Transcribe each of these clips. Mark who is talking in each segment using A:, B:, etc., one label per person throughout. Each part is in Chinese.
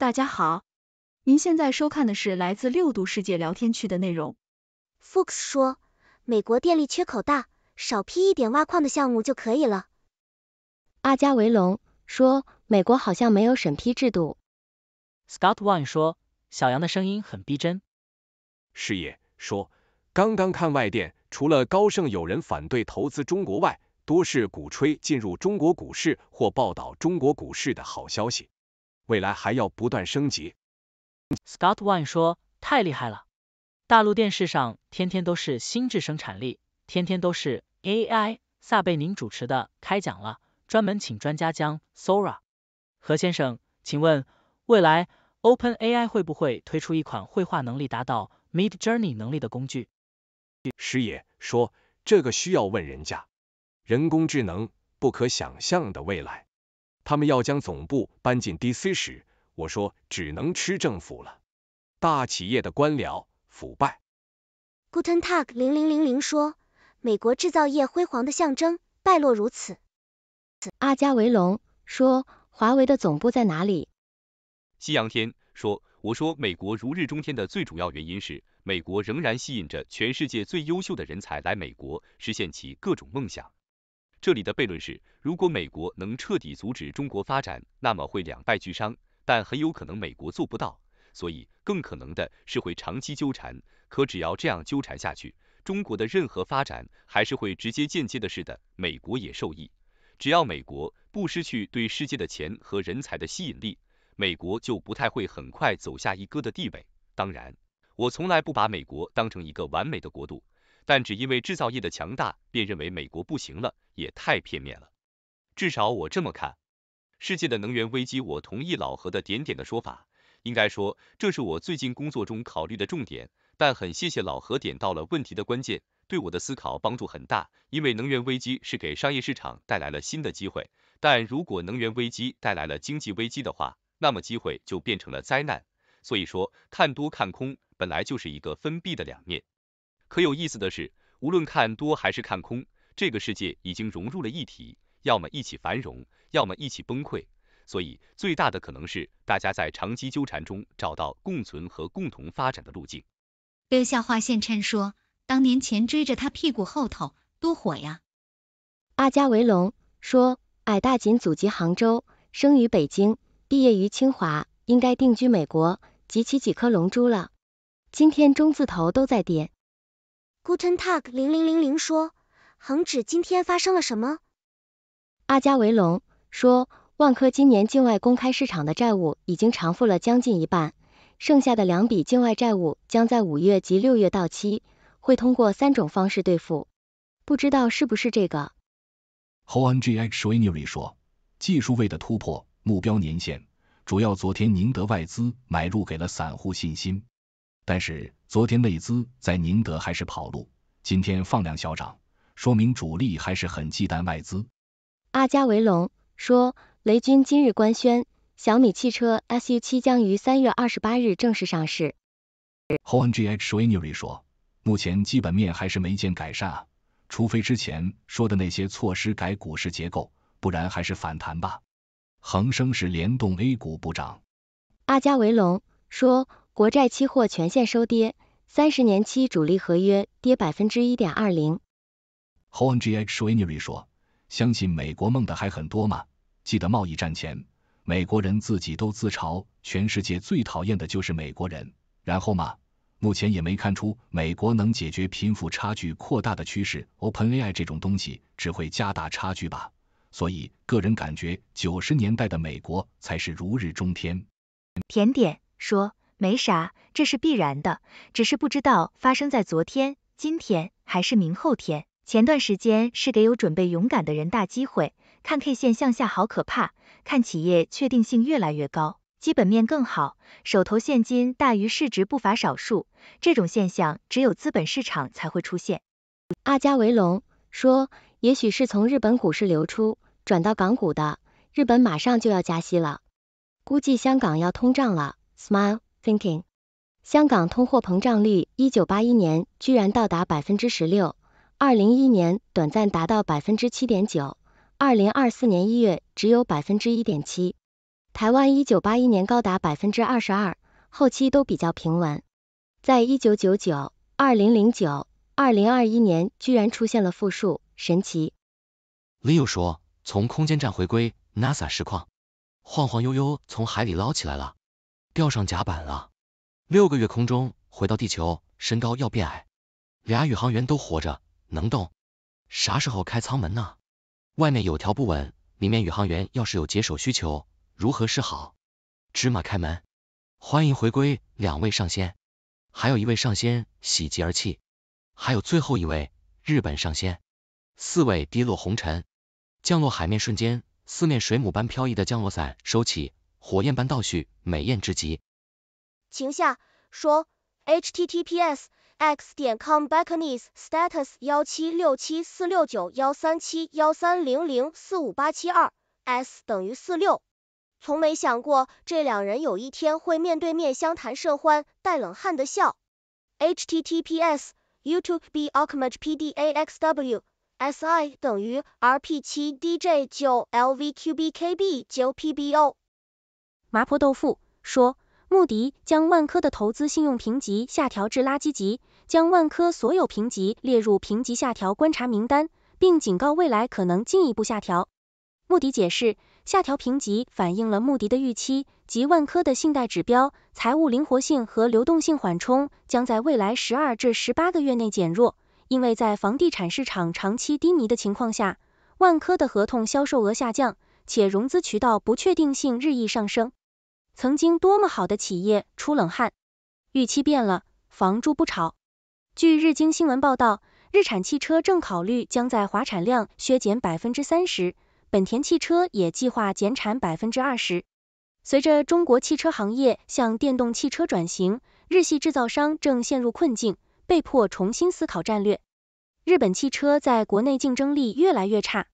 A: 大家好，您现在收看的是来自六度世界聊天区的内容。
B: Fox 说，美国电力缺口大，少批一点挖矿的项目就可以了。阿加维隆说，美国好像没有审批制度。
C: Scott o n e 说，小杨的声音很逼真。
D: 师爷说，刚刚看外电，除了高盛有人反对投资中国外，多是鼓吹进入中国股市或报道中国股市的好消息。未来还要不断升级。Scott Wein 说，太厉害了！大陆电视上
C: 天天都是新智生产力，天天都是 AI。撒贝宁主持的开讲了，专门请专家讲 Sora。何先生，请问未来 Open AI 会不会推出一款绘画能力达到 Mid Journey 能力的工具？
D: 师爷说，这个需要问人家。人工智能不可想象的未来。他们要将总部搬进 D C 时，我说只能吃政府了。大企业的官僚腐败。
B: Guten Tag 零零零零说，美国制造业辉煌的象征，败落如此。阿加维龙说，华为的总部在哪里？
D: 夕阳天说，我说美国如日中天的最主要原因，是美国仍然吸引着全世界最优秀的人才来美国，实现其各种梦想。这里的悖论是，如果美国能彻底阻止中国发展，那么会两败俱伤，但很有可能美国做不到，所以更可能的是会长期纠缠。可只要这样纠缠下去，中国的任何发展还是会直接间接的是的，美国也受益。只要美国不失去对世界的钱和人才的吸引力，美国就不太会很快走下一哥的地位。当然，我从来不把美国当成一个完美的国度，但只因为制造业的强大便认为美国不行了。也太片面了，至少我这么看。世界的能源危机，我同意老何的点点的说法，应该说这是我最近工作中考虑的重点。但很谢谢老何点到了问题的关键，对我的思考帮助很大。因为能源危机是给商业市场带来了新的机会，但如果能源危机带来了经济危机的话，那么机会就变成了灾难。所以说看多看空本来就是一个分币的两面。可有意思的是，无论看多还是看空。这个世界已经融入了一体，要么一起繁荣，要么一起崩溃，所以最大的可能是大家在长期纠缠中找到共存和共同发展的路径。
B: 六下花线称说，当年钱追着他屁股后头，多火呀！阿加维龙说，矮大紧祖籍杭州，生于北京，毕业于清华，应该定居美国，集齐几颗龙珠了。今天中字头都在跌。Guten Tag 零零零零说。恒指今天发生了什么？阿加维隆说，万科今年境外公开市场的债务已经偿付了将近一半，剩下的两笔境外债务将在五月及六月到期，会通过三种方式兑付。不知道是不是这个。
C: HNGX r e v e n u 说，技术位的突破，目标年限，主要昨天宁德外资买入给了散户信心，但是昨天内资在宁德还是跑路，今天放量小涨。说明主力还是很忌惮外资。
B: 阿加维隆说，雷军今日官宣，小米汽车 s u 7将于三月二十八日正式上市。
C: HONG h u a n j u r i 说，目前基本面还是没见改善啊，除非之前说的那些措施改股市结构，不然还是反弹吧。恒生是联动 A 股不涨。
B: 阿加维隆说，国债期货全线收跌，三十年期主力合约跌百分之一点二零。
C: Huang o H d i n e r y 说：“相信美国梦的还很多吗？记得贸易战前，美国人自己都自嘲，全世界最讨厌的就是美国人。然后嘛，目前也没看出美国能解决贫富差距扩大的趋势。Open AI 这种东西只会加大差距吧？所以个人感觉，九十年代的美国才是如日中天。”
B: 甜点说：“没啥，这是必然的，只是不知道发生在昨天、今天还是明后天。”前段时间是给有准备、勇敢的人大机会，看 K 线向下好可怕，看企业确定性越来越高，基本面更好，手头现金大于市值不乏少数，这种现象只有资本市场才会出现。阿加维龙说，也许是从日本股市流出转到港股的，日本马上就要加息了，估计香港要通胀了。Smile Thinking，香港通货膨胀率1981年居然到达百分之十六。二零一一年短暂达到百分之七点九，二零二四年一月只有百分之一点七。台湾一九八一年高达百分之二十二，后期都比较平稳。在一九九九、二零零九、二零二一年居然出现了负数，神奇。
C: Leo 说，从空间站回归，NASA 实况，晃晃悠悠从海里捞起来了，钓上甲板了。六个月空中回到地球，身高要变矮。俩宇航员都活着。能动，啥时候开舱门呢？外面有条不紊，里面宇航员要是有解手需求，如何是好？芝麻开门，欢迎回归两位上仙，还有一位上仙喜极而泣，还有最后一位日本上仙，四位跌落红尘，降落海面瞬间，四面水母般飘逸的降落伞收起，火焰般倒叙，美艳至极。
B: 停下，说 HTTPS。x 点 com backness status 1767469137130045872 s 等于46，从没想过这两人有一天会面对面相谈甚欢，带冷汗的笑。h t t p s y o u t u b e b o k m a t p d a x w si 等于 rp7dj9lvqbkb9pbo 麻婆豆腐说。穆迪将万科的投资信用评级下调至垃圾级，将万科所有评级列入评级下调观察名单，并警告未来可能进一步下调。穆迪解释，下调评级反映了穆迪的预期及万科的信贷指标、财务灵活性和流动性缓冲将在未来十二至十八个月内减弱，因为在房地产市场长期低迷的情况下，万科的合同销售额下降，且融资渠道不确定性日益上升。曾经多么好的企业出冷汗，预期变了，房住不炒。据日经新闻报道，日产汽车正考虑将在华产量削减百分之三十，本田汽车也计划减产百分之二十。随着中国汽车行业向电动汽车转型，日系制造商正陷入困境，被迫重新思考战略。日本汽车在国内竞争力越来越差。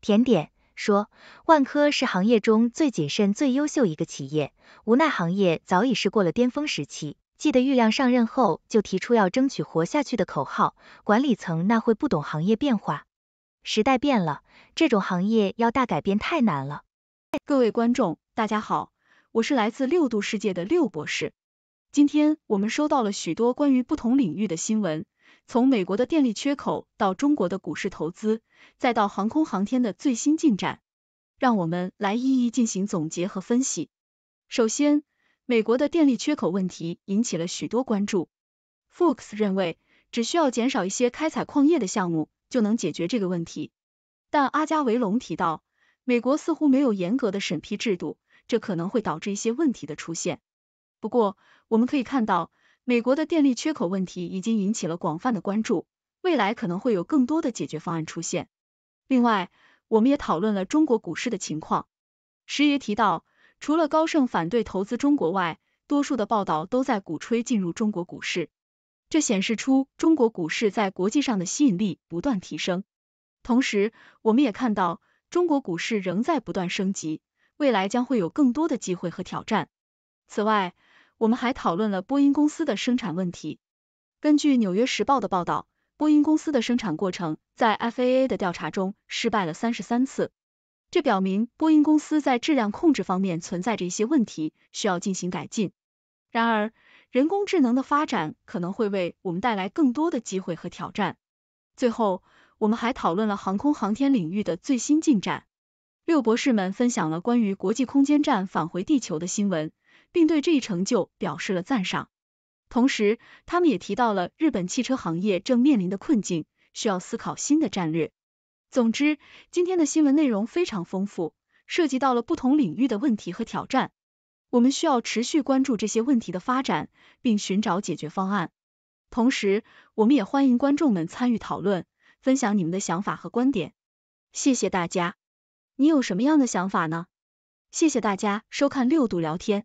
B: 甜点。说，万科是行业中最谨慎、最优秀一个企业，无奈行业早已是过了巅峰时期。记得郁亮上任后就提出要争取活下去的口号，管理层那会不懂行业变化，时代变了，这种行业要大改变太难了。各位观众，大家好，我是来自六度世
A: 界的六博士。今天我们收到了许多关于不同领域的新闻。从美国的电力缺口到中国的股市投资，再到航空航天的最新进展，让我们来一一进行总结和分析。首先，美国的电力缺口问题引起了许多关注。Fox 认为，只需要减少一些开采矿业的项目就能解决这个问题，但阿加维隆提到，美国似乎没有严格的审批制度，这可能会导致一些问题的出现。不过，我们可以看到。美国的电力缺口问题已经引起了广泛的关注，未来可能会有更多的解决方案出现。另外，我们也讨论了中国股市的情况。石爷提到，除了高盛反对投资中国外，多数的报道都在鼓吹进入中国股市，这显示出中国股市在国际上的吸引力不断提升。同时，我们也看到中国股市仍在不断升级，未来将会有更多的机会和挑战。此外，我们还讨论了波音公司的生产问题。根据《纽约时报》的报道，波音公司的生产过程在 FAA 的调查中失败了三十三次，这表明波音公司在质量控制方面存在着一些问题，需要进行改进。然而，人工智能的发展可能会为我们带来更多的机会和挑战。最后，我们还讨论了航空航天领域的最新进展。六博士们分享了关于国际空间站返回地球的新闻。并对这一成就表示了赞赏，同时他们也提到了日本汽车行业正面临的困境，需要思考新的战略。总之，今天的新闻内容非常丰富，涉及到了不同领域的问题和挑战。我们需要持续关注这些问题的发展，并寻找解决方案。同时，我们也欢迎观众们参与讨论，分享你们的想法和观点。谢谢大家，你有什么样的想法呢？谢谢大家收看六度聊天。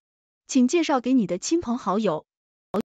C: 请介绍给你的亲朋好友。